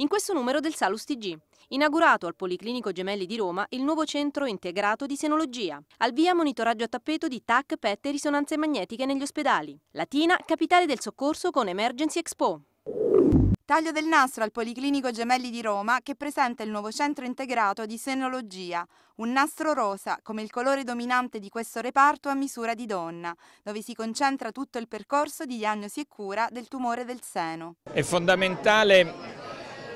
In questo numero del Salus TG, inaugurato al Policlinico Gemelli di Roma il nuovo centro integrato di senologia, al via monitoraggio a tappeto di TAC, PET e risonanze magnetiche negli ospedali. Latina, capitale del soccorso con Emergency Expo. Taglio del nastro al Policlinico Gemelli di Roma che presenta il nuovo centro integrato di senologia, un nastro rosa come il colore dominante di questo reparto a misura di donna, dove si concentra tutto il percorso di diagnosi e cura del tumore del seno. È fondamentale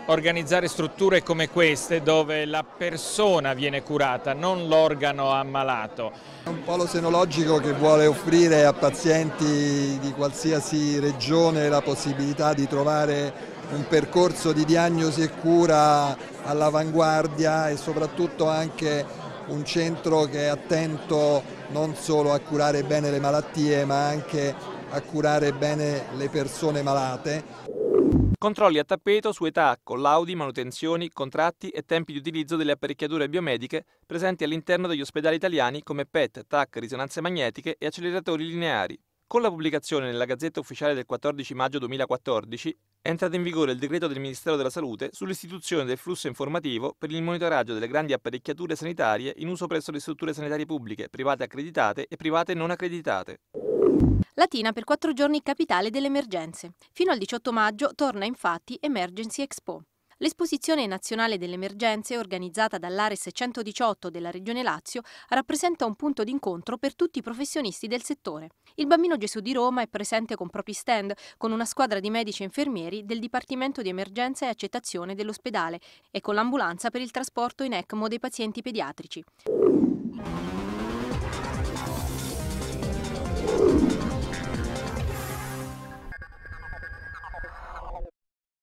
organizzare strutture come queste dove la persona viene curata, non l'organo ammalato. È un polo senologico che vuole offrire a pazienti di qualsiasi regione la possibilità di trovare un percorso di diagnosi e cura all'avanguardia e soprattutto anche un centro che è attento non solo a curare bene le malattie ma anche a curare bene le persone malate. Controlli a tappeto su età, collaudi, manutenzioni, contratti e tempi di utilizzo delle apparecchiature biomediche presenti all'interno degli ospedali italiani come PET, TAC, risonanze magnetiche e acceleratori lineari. Con la pubblicazione nella Gazzetta Ufficiale del 14 maggio 2014 è entrato in vigore il decreto del Ministero della Salute sull'istituzione del flusso informativo per il monitoraggio delle grandi apparecchiature sanitarie in uso presso le strutture sanitarie pubbliche, private accreditate e private non accreditate. Latina per quattro giorni capitale delle emergenze. Fino al 18 maggio torna infatti Emergency Expo. L'esposizione nazionale delle emergenze, organizzata dall'Ares 118 della Regione Lazio, rappresenta un punto d'incontro per tutti i professionisti del settore. Il Bambino Gesù di Roma è presente con propri stand, con una squadra di medici e infermieri del Dipartimento di Emergenza e Accettazione dell'ospedale e con l'ambulanza per il trasporto in ECMO dei pazienti pediatrici.